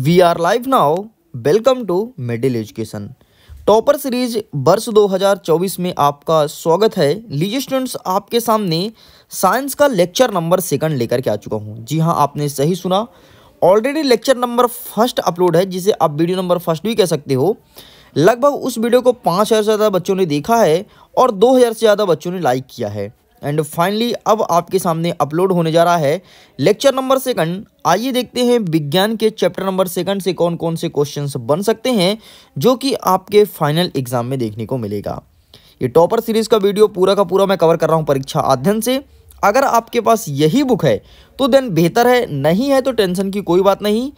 we are live now welcome to middle education topper series वर्ष 2024 में आपका स्वागत है लीजिए स्टूडेंट्स आपके सामने साइंस का लेक्चर नंबर सेकंड लेकर के आ चुका हूँ जी हाँ आपने सही सुना already lecture number first upload है जिसे आप वीडियो नंबर फर्स्ट भी कह सकते हो लगभग उस वीडियो को पाँच हज़ार से ज़्यादा बच्चों ने देखा है और दो हज़ार से ज़्यादा बच्चों ने लाइक किया है एंड फाइनली अब आपके सामने अपलोड होने जा रहा है लेक्चर नंबर सेकंड आइए देखते हैं विज्ञान के चैप्टर नंबर सेकंड से कौन कौन से क्वेश्चंस बन सकते हैं जो कि आपके फाइनल एग्जाम में देखने को मिलेगा ये टॉपर सीरीज का वीडियो पूरा का पूरा मैं कवर कर रहा हूँ परीक्षा अध्ययन से अगर आपके पास यही बुक है तो देन बेहतर है नहीं है तो टेंशन की कोई बात नहीं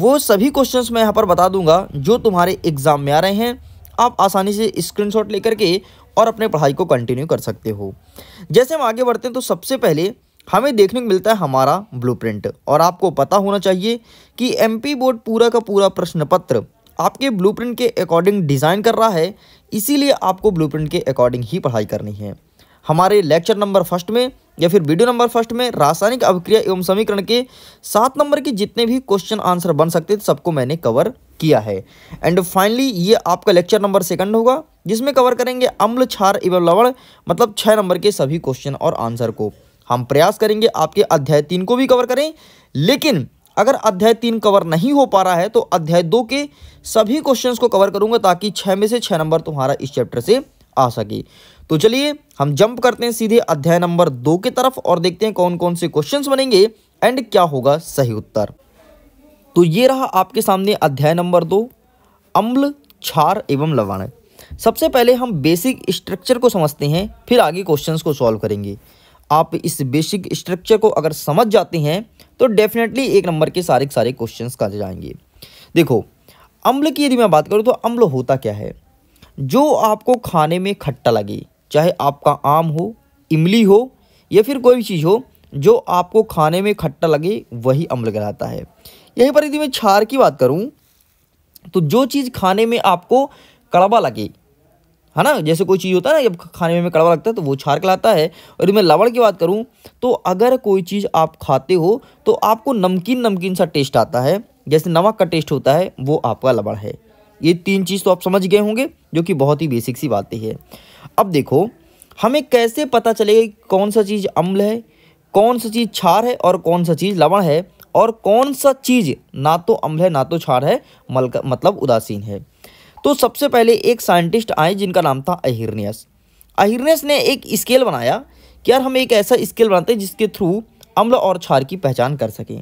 वो सभी क्वेश्चन मैं यहाँ पर बता दूंगा जो तुम्हारे एग्ज़ाम में आ रहे हैं आप आसानी से स्क्रीनशॉट लेकर के और अपने पढ़ाई को कंटिन्यू कर सकते हो जैसे हम आगे बढ़ते हैं तो सबसे पहले हमें देखने को मिलता है हमारा ब्लूप्रिंट और आपको पता होना चाहिए कि एमपी बोर्ड पूरा का पूरा प्रश्न पत्र आपके ब्लूप्रिंट के अकॉर्डिंग डिज़ाइन कर रहा है इसीलिए आपको ब्लूप्रिंट के अकॉर्डिंग ही पढ़ाई करनी है हमारे लेक्चर नंबर फर्स्ट में या फिर वीडियो नंबर फर्स्ट में रासायनिक अभिक्रिया एवं समीकरण के सात नंबर के जितने भी क्वेश्चन आंसर बन सकते थे सबको मैंने कवर किया है एंड फाइनली ये आपका लेक्चर नंबर सेकंड होगा जिसमें कवर करेंगे अम्ल छार एवं लवण मतलब छः नंबर के सभी क्वेश्चन और आंसर को हम प्रयास करेंगे आपके अध्याय तीन को भी कवर करें लेकिन अगर अध्याय तीन कवर नहीं हो पा रहा है तो अध्याय दो के सभी क्वेश्चंस को कवर करूंगा ताकि छः में से छः नंबर तुम्हारा इस चैप्टर से आ सके तो चलिए हम जंप करते हैं सीधे अध्याय नंबर दो की तरफ और देखते हैं कौन कौन से क्वेश्चंस बनेंगे एंड क्या होगा सही उत्तर तो ये रहा आपके सामने अध्याय नंबर दो अम्ल क्षार एवं लवण सबसे पहले हम बेसिक स्ट्रक्चर को समझते हैं फिर आगे क्वेश्चंस को सॉल्व करेंगे आप इस बेसिक स्ट्रक्चर को अगर समझ जाते हैं तो डेफिनेटली एक नंबर के सारे सारे क्वेश्चंस का जाएंगे देखो अम्ल की यदि मैं बात करूँ तो अम्ल होता क्या है जो आपको खाने में खट्टा लगे चाहे आपका आम हो इमली हो या फिर कोई भी चीज़ हो जो आपको खाने में खट्टा लगे वही अम्ल कहलाता है यहीं पर यदि मैं छार की बात करूँ तो जो चीज़ खाने में आपको कड़वा लगे है ना जैसे कोई चीज़ होता है ना जब खाने में कड़वा लगता है तो वो छार कहलाता है और यदि मैं लवण की बात करूँ तो अगर कोई चीज़ आप खाते हो तो आपको नमकीन नमकीन सा टेस्ट आता है जैसे नमक का टेस्ट होता है वो आपका लवण है ये तीन चीज़ तो आप समझ गए होंगे जो कि बहुत ही बेसिक सी बातें हैं अब देखो हमें कैसे पता चलेगा कौन सा चीज़ अम्ल है कौन सा चीज़ छार है और कौन सा चीज़ लवण है और कौन सा चीज़ ना तो अम्ल है ना तो क्षार है मल मतलब उदासीन है तो सबसे पहले एक साइंटिस्ट आए जिनका नाम था अहिरनेस अहिरनेस ने एक स्केल बनाया कि यार हम एक ऐसा स्केल बनाते हैं जिसके थ्रू अम्ल और क्षार की पहचान कर सकें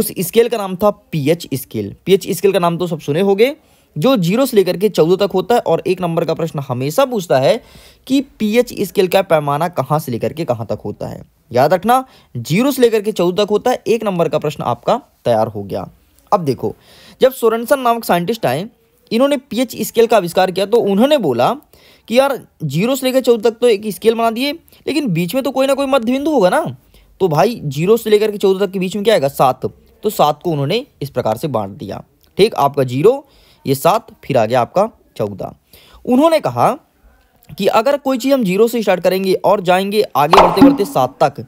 उस स्केल का नाम था पीएच स्केल पीएच स्केल का नाम तो सब सुने होंगे जो जीरो से लेकर के चौदह तक होता है और एक नंबर का प्रश्न हमेशा पूछता है कि पीएच स्केल का पैमाना कहाँ से लेकर के कहाँ तक होता है याद रखना जीरो से लेकर के चौदह तक होता है एक नंबर का प्रश्न आपका तैयार हो गया अब देखो जब सोरेनसन नामक साइंटिस्ट आए इन्होंने पीएच स्केल का आविष्कार किया तो उन्होंने बोला कि यार जीरो से लेकर चौदह तक तो एक स्केल बना दिए लेकिन बीच में तो कोई ना कोई मध्य बिंदु होगा ना तो भाई जीरो से लेकर के चौदह तक के बीच में क्या आएगा सात तो सात को उन्होंने इस प्रकार से बांट दिया ठीक आपका जीरो ये सात फिर आ गया आपका चौदह उन्होंने कहा कि अगर कोई चीज़ हम जीरो से स्टार्ट करेंगे और जाएंगे आगे बढ़ते बढ़ते सात तक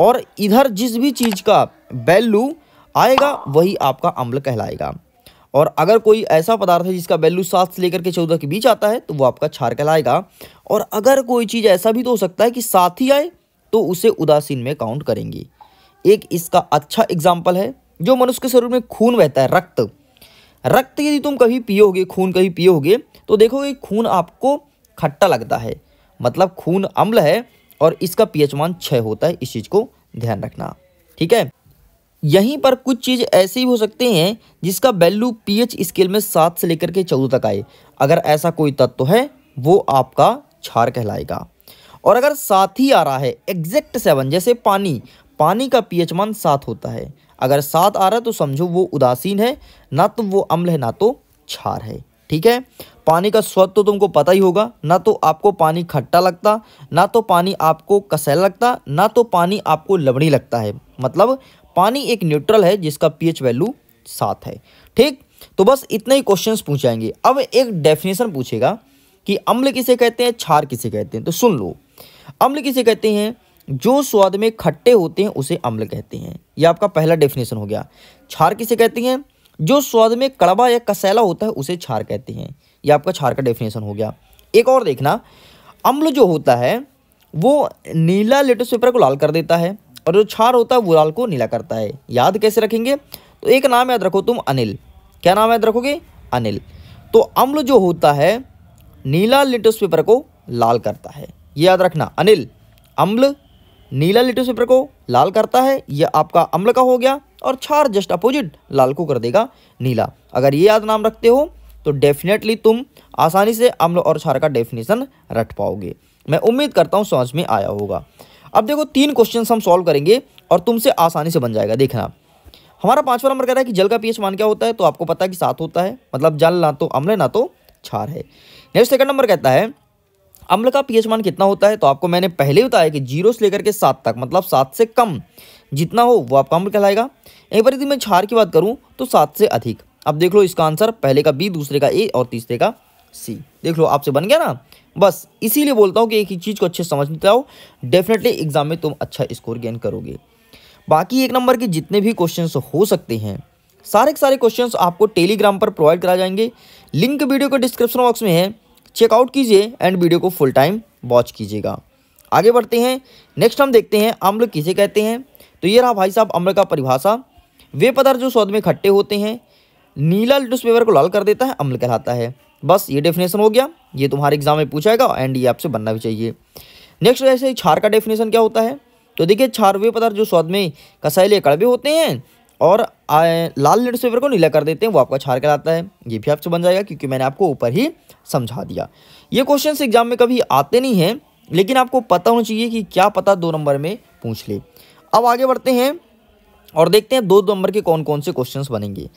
और इधर जिस भी चीज़ का वैल्यू आएगा वही आपका अम्ल कहलाएगा और अगर कोई ऐसा पदार्थ है जिसका वैल्यू सात से लेकर के चौदह के बीच आता है तो वो आपका क्षार कहलाएगा और अगर कोई चीज़ ऐसा भी तो हो सकता है कि साथ ही आए तो उसे उदासीन में काउंट करेंगे एक इसका अच्छा एग्जाम्पल है जो मनुष्य के शरीर में खून बहता है रक्त रक्त यदि तुम कभी पियोगे खून कभी पियोगे तो देखोगे खून आपको खट्टा लगता है मतलब खून अम्ल है और इसका पीएच मान छः होता है इस चीज़ को ध्यान रखना ठीक है यहीं पर कुछ चीज़ ही हो सकते हैं जिसका वैल्यू पीएच स्केल में सात से लेकर के चौदह तक आए अगर ऐसा कोई तत्व है वो आपका क्षार कहलाएगा और अगर साथ ही आ रहा है एग्जैक्ट सेवन जैसे पानी पानी का पीएच मान सात होता है अगर सात आ रहा है तो समझो वो उदासीन है ना तो वो अम्ल है ना तो छार है ठीक है पानी का स्वाद तो तुमको पता ही होगा ना तो आपको पानी खट्टा लगता ना तो पानी आपको कसैल लगता ना तो पानी आपको लवणी लगता है मतलब पानी एक न्यूट्रल है जिसका पीएच वैल्यू सात है ठीक तो बस इतने ही क्वेश्चंस पूछाएंगे अब एक डेफिनेशन पूछेगा कि अम्ल किसे कहते हैं क्षार किसे कहते हैं तो सुन लो अम्ल किसे कहते हैं जो स्वाद में खट्टे होते हैं उसे अम्ल कहते हैं यह आपका पहला डेफिनेशन हो गया छार किसे कहते हैं जो स्वाद में कड़वा या कसैला होता है उसे छार कहते हैं यह आपका छार का डेफिनेशन हो गया एक और देखना अम्ल जो होता है वो नीला लेटस पेपर को लाल कर देता है और जो छार होता है वो लाल को नीला करता है याद कैसे रखेंगे तो एक नाम याद रखो तुम अनिल क्या नाम याद रखोगे अनिल तो अम्ल जो होता है नीला लेटस पेपर को लाल करता है ये याद रखना अनिल अम्ल नीला लिटोसिपर को लाल करता है यह आपका अम्ल का हो गया और छार जस्ट अपोजिट लाल को कर देगा नीला अगर ये याद नाम रखते हो तो डेफिनेटली तुम आसानी से अम्ल और छार का डेफिनेशन रख पाओगे मैं उम्मीद करता हूँ समझ में आया होगा अब देखो तीन क्वेश्चन हम सॉल्व करेंगे और तुमसे आसानी से बन जाएगा देखना हमारा पांचवा नंबर कह रहा है कि जल का पीएच मान क्या होता है तो आपको पता है कि सात होता है मतलब जल ना तो अम्ल ना तो छार है नेक्स्ट सेकंड नंबर कहता है अम्ल मतलब का पीएच मान कितना होता है तो आपको मैंने पहले ही बताया कि जीरो से लेकर के सात तक मतलब सात से कम जितना हो वो आपका अम्ल कहलाएगा यहीं पर यदि मैं क्षार की बात करूँ तो सात से अधिक अब देख लो इसका आंसर पहले का बी दूसरे का ए और तीसरे का सी देख लो आपसे बन गया ना बस इसीलिए बोलता हूँ कि एक ही चीज़ को अच्छे समझ समझते आओ डेफिनेटली एग्जाम में तुम अच्छा स्कोर गेन करोगे बाकी एक नंबर के जितने भी क्वेश्चन हो सकते हैं सारे के सारे क्वेश्चन आपको टेलीग्राम पर प्रोवाइड करा जाएंगे लिंक वीडियो के डिस्क्रिप्शन बॉक्स में है चेकआउट कीजिए एंड वीडियो को फुल टाइम वॉच कीजिएगा आगे बढ़ते हैं नेक्स्ट हम देखते हैं अम्ल किसे कहते हैं तो ये रहा भाई साहब अम्ल का परिभाषा वे पदार्थ जो स्वाद में खट्टे होते हैं नीला न्यूज़पेपर को लाल कर देता है अम्ल कहलाता है बस ये डेफिनेशन हो गया ये तुम्हारे एग्जाम में पूछाएगा एंड ये आपसे बनना भी चाहिए नेक्स्ट ऐसे क्षार का डेफिनेशन क्या होता है तो देखिए क्षार वे पदार्थ जो स्वाद में कसाइले कड़वे होते हैं और लाल नेट स्वेवर को नीला कर देते हैं वो आपका छार कहलाता है ये भी आपसे बन जाएगा क्योंकि मैंने आपको ऊपर ही समझा दिया ये क्वेश्चन एग्जाम में कभी आते नहीं हैं लेकिन आपको पता होना चाहिए कि क्या पता दो नंबर में पूछ ले अब आगे बढ़ते हैं और देखते हैं दो नंबर के कौन कौन से क्वेश्चंस बनेंगे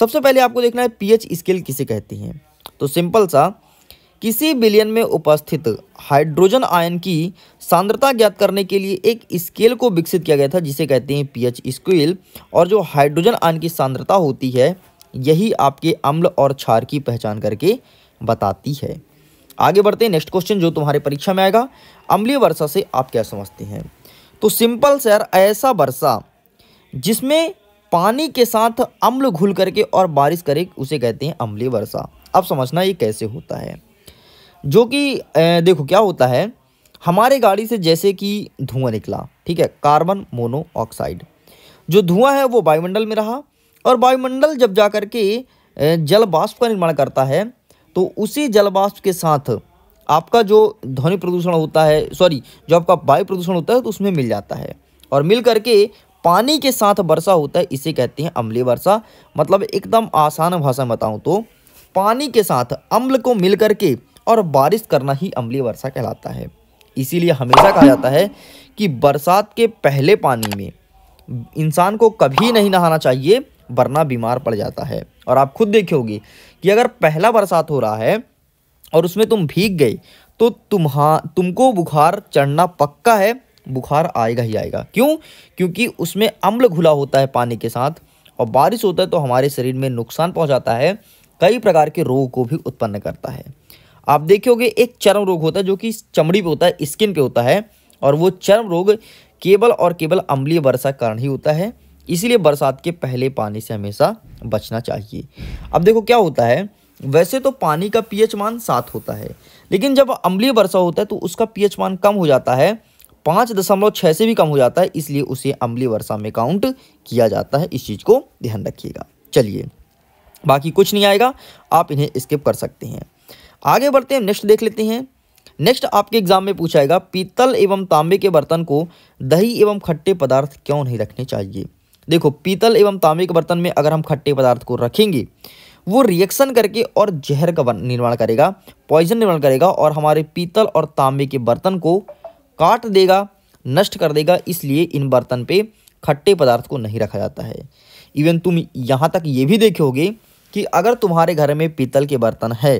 सबसे पहले आपको देखना है पीएच स्केल किसे कहते हैं तो सिंपल सा किसी बिलियन में उपस्थित हाइड्रोजन आयन की सांद्रता ज्ञात करने के लिए एक स्केल को विकसित किया गया था जिसे कहते हैं पीएच स्केल और जो हाइड्रोजन आयन की सांद्रता होती है यही आपके अम्ल और क्षार की पहचान करके बताती है आगे बढ़ते हैं नेक्स्ट क्वेश्चन जो तुम्हारे परीक्षा में आएगा अम्लीय वर्षा से आप क्या समझते हैं तो सिंपल सर ऐसा वर्षा जिसमें पानी के साथ अम्ल घुल करके और बारिश करे उसे कहते हैं अम्लीय वर्षा अब समझना ये कैसे होता है जो कि देखो क्या होता है हमारे गाड़ी से जैसे कि धुआं निकला ठीक है कार्बन मोनोऑक्साइड जो धुआं है वो वायुमंडल में रहा और वायुमंडल जब जा कर के जल बाष्प का निर्माण करता है तो उसी जलवाष्प के साथ आपका जो ध्वनि प्रदूषण होता है सॉरी जो आपका वायु प्रदूषण होता है तो उसमें मिल जाता है और मिल करके पानी के साथ वर्षा होता है इसे कहते हैं अम्लीय वर्षा मतलब एकदम आसान भाषा में बताऊँ तो पानी के साथ अम्ल को मिल करके के और बारिश करना ही अम्लीय वर्षा कहलाता है इसीलिए हमेशा कहा जाता है कि बरसात के पहले पानी में इंसान को कभी नहीं नहाना चाहिए वरना बीमार पड़ जाता है और आप खुद देखोगे कि अगर पहला बरसात हो रहा है और उसमें तुम भीग गए तो तुम्हा तुमको बुखार चढ़ना पक्का है बुखार आएगा ही आएगा क्यों क्योंकि उसमें अम्ल घुला होता है पानी के साथ और बारिश होता है तो हमारे शरीर में नुकसान पहुंचाता है कई प्रकार के रोग को भी उत्पन्न करता है आप देखोगे एक चरम रोग होता है जो कि चमड़ी पे होता है स्किन पे होता है और वो चरम रोग केवल और केवल अम्लीय वर्षा कारण ही होता है इसीलिए बरसात के पहले पानी से हमेशा बचना चाहिए अब देखो क्या होता है वैसे तो पानी का पीएच मान सात होता है लेकिन जब अम्लीय वर्षा होता है तो उसका पीएच मान कम हो जाता है पाँच दशमलव छः से भी कम हो जाता है इसलिए उसे अम्लीय वर्षा में काउंट किया जाता है इस चीज़ को ध्यान रखिएगा चलिए बाकी कुछ नहीं आएगा आप इन्हें स्किप कर सकते हैं आगे बढ़ते हैं नेक्स्ट देख लेते हैं नेक्स्ट आपके एग्जाम में पूछाएगा पीतल एवं तांबे के बर्तन को दही एवं खट्टे पदार्थ क्यों नहीं रखने चाहिए देखो पीतल एवं तांबे के बर्तन में अगर हम खट्टे पदार्थ को रखेंगे वो रिएक्शन करके और जहर का निर्माण करेगा पॉइजन निर्माण करेगा और हमारे पीतल और तांबे के बर्तन को काट देगा नष्ट कर देगा इसलिए इन बर्तन पे खट्टे पदार्थ को नहीं रखा जाता है इवन तुम यहाँ तक ये भी देखोगे कि अगर तुम्हारे घर में पीतल के बर्तन है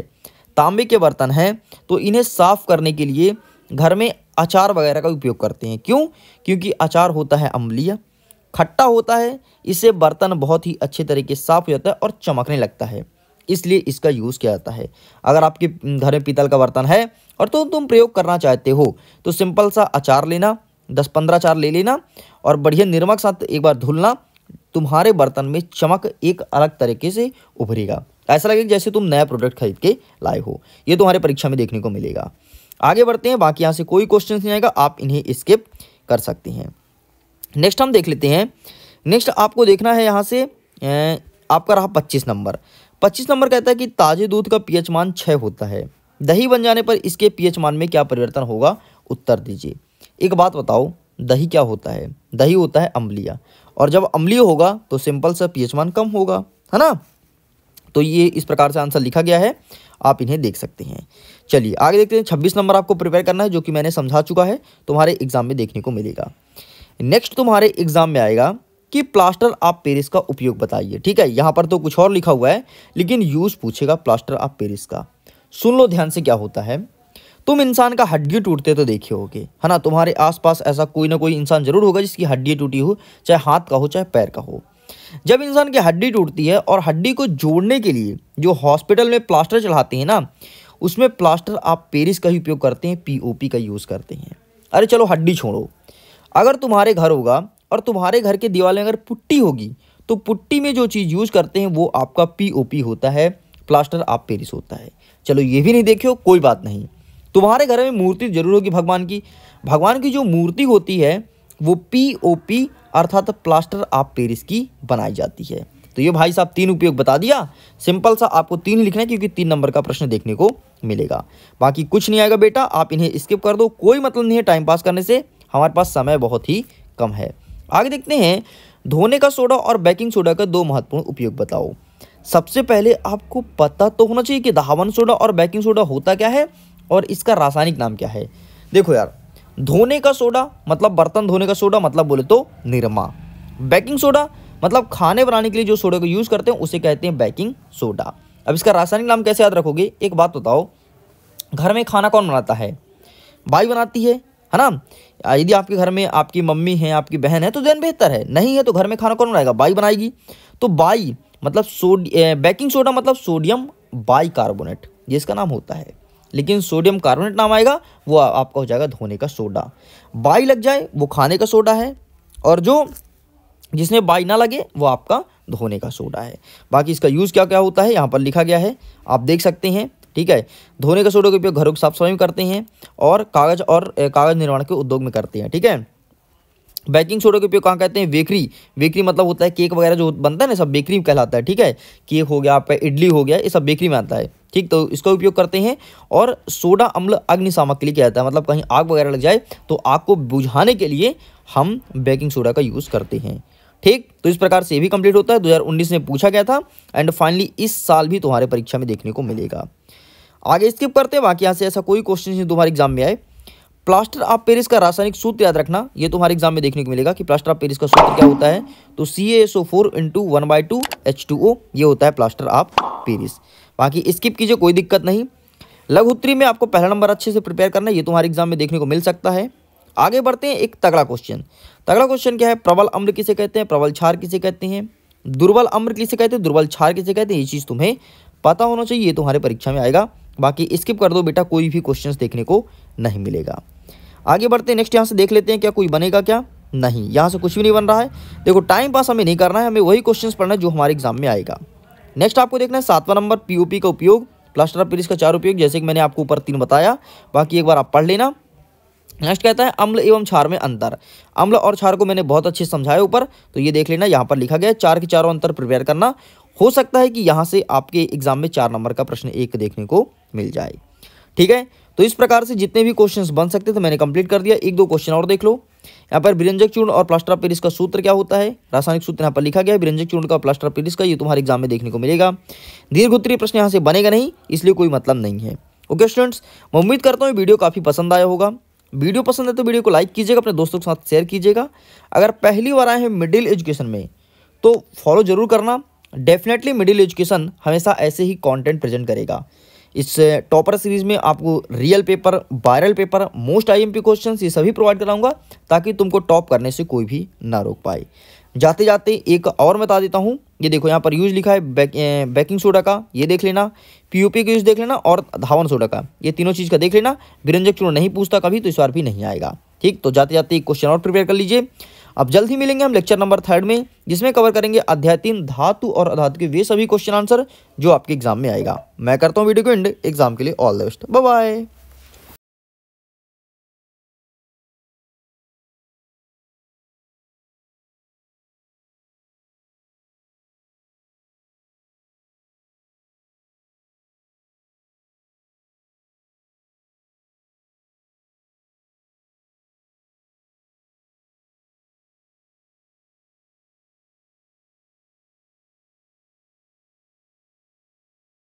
तांबे के बर्तन हैं तो इन्हें साफ़ करने के लिए घर में अचार वगैरह का उपयोग करते हैं क्यों क्योंकि अचार होता है अम्लीय खट्टा होता है इससे बर्तन बहुत ही अच्छे तरीके से साफ़ हो जाता है और चमकने लगता है इसलिए इसका यूज़ किया जाता है अगर आपके घर में पीतल का बर्तन है और तो तुम प्रयोग करना चाहते हो तो सिंपल सा अचार लेना दस पंद्रह अचार ले लेना और बढ़िया निर्मक साथ एक बार धुलना तुम्हारे बर्तन में चमक एक अलग तरीके से उभरेगा ऐसा लगेगा जैसे तुम नया प्रोडक्ट खरीद के लाए हो ये तुम्हारे परीक्षा में देखने को मिलेगा आगे बढ़ते हैं बाकी यहाँ से कोई क्वेश्चन नहीं आएगा आप इन्हें स्किप कर सकते हैं नेक्स्ट हम देख लेते हैं नेक्स्ट आपको देखना है यहाँ से आपका रहा पच्चीस नंबर पच्चीस नंबर कहता है कि ताजे दूध का पीएच मान छः होता है दही बन जाने पर इसके पीएच मान में क्या परिवर्तन होगा उत्तर दीजिए एक बात बताओ दही क्या होता है दही होता है अम्लिया और जब अम्लीय होगा तो सिंपल सा पीएच मान कम होगा है ना तो ये इस प्रकार से आंसर लिखा गया है आप इन्हें देख सकते हैं चलिए आगे देखते हैं छब्बीस नंबर आपको प्रिपेयर करना है जो कि मैंने समझा चुका है तुम्हारे एग्जाम में देखने को मिलेगा नेक्स्ट तुम्हारे एग्जाम में आएगा कि प्लास्टर ऑफ पेरिस का उपयोग बताइए ठीक है यहाँ पर तो कुछ और लिखा हुआ है लेकिन यूज़ पूछेगा प्लास्टर ऑफ पेरिस का सुन लो ध्यान से क्या होता है तुम इंसान का हड्डी टूटते तो देखे होगे है ना तुम्हारे आसपास ऐसा कोई ना कोई इंसान जरूर होगा जिसकी हड्डी टूटी हो चाहे हाथ का हो चाहे पैर का हो जब इंसान की हड्डी टूटती है और हड्डी को जोड़ने के लिए जो हॉस्पिटल में प्लास्टर चढ़ाते हैं ना उसमें प्लास्टर आप पेरिस का ही उपयोग करते हैं पीओपी का यूज़ करते हैं अरे चलो हड्डी छोड़ो अगर तुम्हारे घर होगा और तुम्हारे घर के दीवार में अगर पुट्टी होगी तो पुट्टी में जो चीज़ यूज़ करते हैं वो आपका पी होता है प्लास्टर आप पेरिस होता है चलो ये भी नहीं देखे हो कोई बात नहीं तुम्हारे घर में मूर्ति जरूर होगी भगवान की भगवान की जो मूर्ति होती है वो पी ओ पी अर्थात प्लास्टर ऑफ पेरिस की बनाई जाती है तो ये भाई साहब तीन उपयोग बता दिया सिंपल सा आपको तीन लिखना है क्योंकि तीन नंबर का प्रश्न देखने को मिलेगा बाकी कुछ नहीं आएगा बेटा आप इन्हें स्किप कर दो कोई मतलब नहीं है टाइम पास करने से हमारे पास समय बहुत ही कम है आगे देखते हैं धोने का सोडा और बेकिंग सोडा का दो महत्वपूर्ण उपयोग बताओ सबसे पहले आपको पता तो होना चाहिए कि धावन सोडा और बेकिंग सोडा होता क्या है और इसका रासायनिक नाम क्या है देखो यार धोने का सोडा मतलब बर्तन धोने का सोडा मतलब बोले तो निरमा बेकिंग सोडा मतलब खाने बनाने के लिए जो सोडा को यूज़ करते हैं उसे कहते हैं बेकिंग सोडा अब इसका रासायनिक नाम कैसे याद रखोगे एक बात बताओ घर में खाना कौन बनाता है भाई बनाती है है ना यदि आपके घर में आपकी मम्मी है आपकी बहन है तो देन बेहतर है नहीं है तो घर में खाना कौन बनाएगा बाई बनाएगी तो बाई मतलब सोड बेकिंग सोडा मतलब सोडियम बाई कार्बोनेट ये इसका नाम होता है लेकिन सोडियम कार्बोनेट नाम आएगा वो आपका हो जाएगा धोने का सोडा बाई लग जाए वो खाने का सोडा है और जो जिसमें बाई ना लगे वो आपका धोने का सोडा है बाकी इसका यूज़ क्या क्या होता है यहाँ पर लिखा गया है आप देख सकते हैं ठीक है धोने का सोडा का उपयोग घरों की साफ सफाई में करते हैं और कागज और कागज निर्माण के उद्योग में करते हैं ठीक है बेकिंग सोडा का उपयोग कहाँ कहते हैं बेकरी बेकरी मतलब होता है केक वगैरह जो बनता है ना सब बेकरी कहलाता है ठीक है केक हो गया आपका इडली हो गया ये सब बेकरी में आता है ठीक तो इसका उपयोग करते हैं और सोडा अम्ल अग्निशामक के लिए किया जाता है मतलब कहीं आग वगैरह लग जाए तो आग को बुझाने के लिए हम बेकिंग सोडा का यूज़ करते हैं ठीक तो इस प्रकार से भी कंप्लीट होता है 2019 में पूछा गया था एंड फाइनली इस साल भी तुम्हारे परीक्षा में देखने को मिलेगा आगे स्किप करते हैं बाकी यहाँ से ऐसा कोई क्वेश्चन नहीं तुम्हारे एग्जाम में आए प्लास्टर ऑफ पेरिस का रासायनिक सूत्र याद रखना ये तुम्हारे एग्जाम में देखने को मिलेगा कि प्लास्टर ऑफ पेरिस का सूत्र क्या होता है तो C A four into one by two H two O ये होता है प्लास्टर ऑफ पेरिस बाकी स्किप कीजिए कोई दिक्कत नहीं लघु उत्तरी में आपको पहला नंबर अच्छे से प्रिपेयर करना है ये तुम्हारे एग्जाम में देखने को मिल सकता है आगे बढ़ते हैं एक तगड़ा क्वेश्चन तगड़ा क्वेश्चन क्या है प्रबल अम्ल किसे कहते हैं प्रबल छार किसे कहते हैं दुर्बल अम्र किसे कहते हैं दुर्बल छार किसे कहते हैं ये चीज़ तुम्हें पता होना चाहिए ये तुम्हारे परीक्षा में आएगा बाकी स्किप कर दो बेटा कोई भी क्वेश्चन देखने को नहीं मिलेगा आगे बढ़ते हैं नेक्स्ट यहाँ से देख लेते हैं क्या कोई बनेगा क्या नहीं यहाँ से कुछ भी नहीं बन रहा है देखो टाइम पास हमें नहीं करना है हमें वही क्वेश्चन पढ़ना है जो हमारे एग्जाम में आएगा नेक्स्ट आपको देखना है सातवां नंबर पीओपी का उपयोग प्लास्टर ऑफ पेरिस का चार उपयोग जैसे कि मैंने आपको ऊपर तीन बताया बाकी एक बार आप पढ़ लेना नेक्स्ट कहता है अम्ल एवं क्षार में अंतर अम्ल और क्षार को मैंने बहुत अच्छे समझाया ऊपर तो ये देख लेना यहाँ पर लिखा गया चार के चारों अंतर प्रिपेयर करना हो सकता है कि यहाँ से आपके एग्जाम में चार नंबर का प्रश्न एक देखने को मिल जाए ठीक है तो इस प्रकार से जितने भी क्वेश्चंस बन सकते थे मैंने कंप्लीट कर दिया एक दो क्वेश्चन और देख लो यहाँ पर बिरंजक चूर्ण और प्लास्टर पेरिस का सूत्र क्या होता है रासायनिक सूत्र यहाँ पर लिखा गया है बिरंजक चूर्ण का प्लास्टर पेरिस का ये तुम्हारे एग्जाम में देखने को मिलेगा दीर्घ उत्तरीय प्रश्न यहाँ से बनेगा नहीं इसलिए कोई मतलब नहीं है ओके स्टूडेंट्स मैं उम्मीद करता हूँ वीडियो काफ़ी पसंद आया होगा वीडियो पसंद है तो वीडियो को लाइक कीजिएगा अपने दोस्तों के साथ शेयर कीजिएगा अगर पहली बार आए हैं मिडिल एजुकेशन में तो फॉलो जरूर करना डेफिनेटली मिडिल एजुकेशन हमेशा ऐसे ही कंटेंट प्रेजेंट करेगा इस टॉपर सीरीज में आपको real paper viral paper most IMP questions ये सभी प्रोवाइड कराऊंगा ताकि तुमको टॉप करने से कोई भी ना रोक पाए जाते जाते एक और बता देता हूँ ये देखो यहाँ पर यूज लिखा है बैक, बैकिंग सोडा का ये देख लेना पीओपी का यूज देख लेना और धावन सोडा का ये तीनों चीज़ का देख लेना विरंजक चूर्ण नहीं पूछता कभी तो इस बार भी नहीं आएगा ठीक तो जाते जाते एक क्वेश्चन और प्रिपेयर कर लीजिए अब जल्द ही मिलेंगे हम लेक्चर नंबर थर्ड में जिसमें कवर करेंगे अध्याय तीन धातु और अधातु के वे सभी क्वेश्चन आंसर जो आपके एग्जाम में आएगा मैं करता हूँ वीडियो को एंड एग्जाम के लिए ऑल द बेस्ट बाय